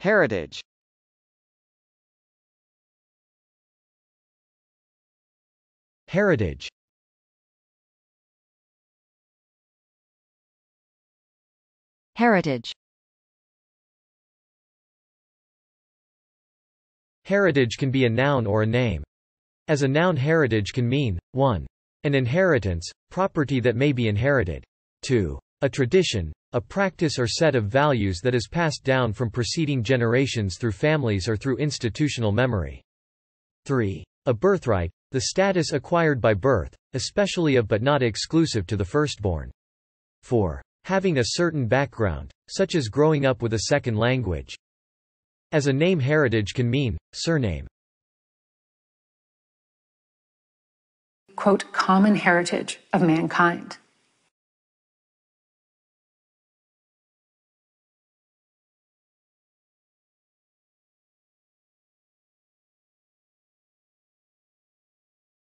Heritage Heritage Heritage Heritage can be a noun or a name. As a noun heritage can mean, 1. An inheritance, property that may be inherited. 2. A tradition, a practice or set of values that is passed down from preceding generations through families or through institutional memory. 3. A birthright, the status acquired by birth, especially of but not exclusive to the firstborn. 4. Having a certain background, such as growing up with a second language. As a name heritage can mean, surname. Quote, common heritage of mankind.